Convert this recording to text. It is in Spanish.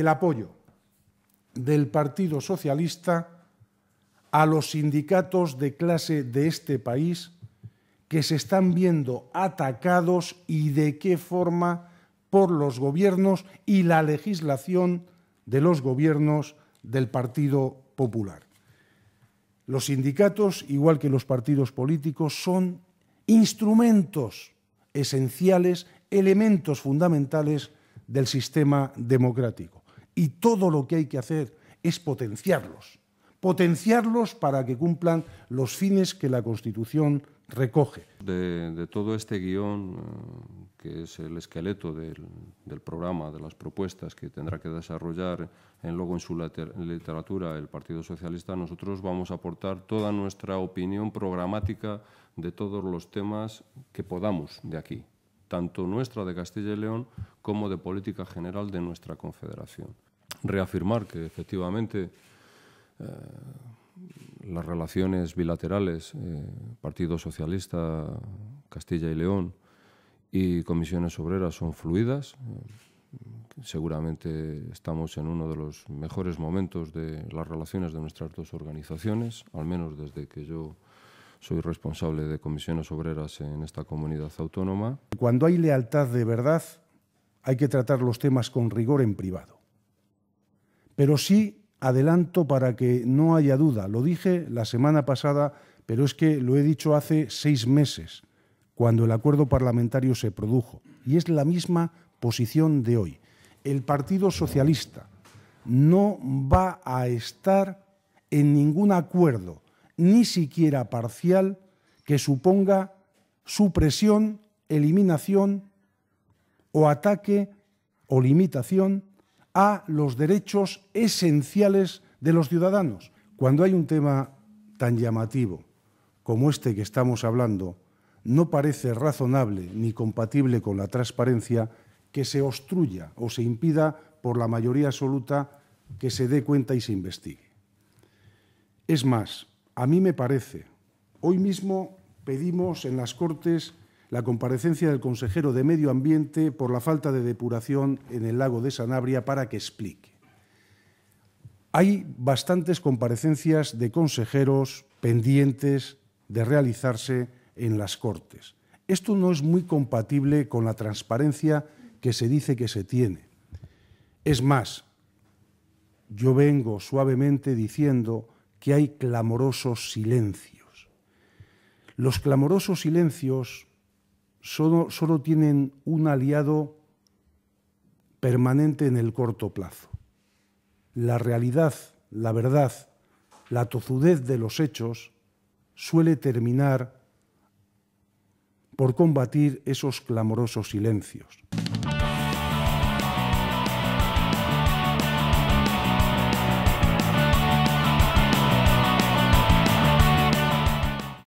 el apoyo del Partido Socialista a los sindicatos de clase de este país que se están viendo atacados y de qué forma por los gobiernos y la legislación de los gobiernos del Partido Popular. Los sindicatos, igual que los partidos políticos, son instrumentos esenciales, elementos fundamentales del sistema democrático y todo lo que hay que hacer es potenciarlos, potenciarlos para que cumplan los fines que la Constitución recoge. De, todo este guión, eh, que es el esqueleto del, del, programa, de las propuestas que tendrá que desarrollar en, luego en su literatura el Partido Socialista, nosotros vamos a aportar toda nuestra opinión programática de todos los temas que podamos de aquí, tanto nuestra de Castilla y León como de política general de nuestra Confederación reafirmar que efectivamente eh, las relaciones bilaterales, eh, Partido Socialista, Castilla y León y comisiones obreras son fluidas. Eh, seguramente estamos en uno de los mejores momentos de las relaciones de nuestras dos organizaciones, al menos desde que yo soy responsable de comisiones obreras en esta comunidad autónoma. Cuando hay lealtad de verdad, hay que tratar los temas con rigor en privado. Pero sí adelanto para que no haya duda, lo dije la semana pasada, pero es que lo he dicho hace seis meses, cuando el acuerdo parlamentario se produjo, y es la misma posición de hoy. El Partido Socialista no va a estar en ningún acuerdo, ni siquiera parcial, que suponga supresión, eliminación o ataque o limitación a los derechos esenciales de los ciudadanos. Cuando hay un tema tan llamativo como este que estamos hablando, no parece razonable ni compatible con la transparencia que se obstruya o se impida por la mayoría absoluta que se dé cuenta y se investigue. Es más, a mí me parece, hoy mismo pedimos en las Cortes la comparecencia del consejero de Medio Ambiente por la falta de depuración en el lago de Sanabria para que explique. Hay bastantes comparecencias de consejeros pendientes de realizarse en las Cortes. Esto no es muy compatible con la transparencia que se dice que se tiene. Es más, yo vengo suavemente diciendo que hay clamorosos silencios. Los clamorosos silencios solo, tienen un aliado permanente en el corto plazo. La realidad, la verdad, la tozudez de los hechos suele terminar por combatir esos clamorosos silencios.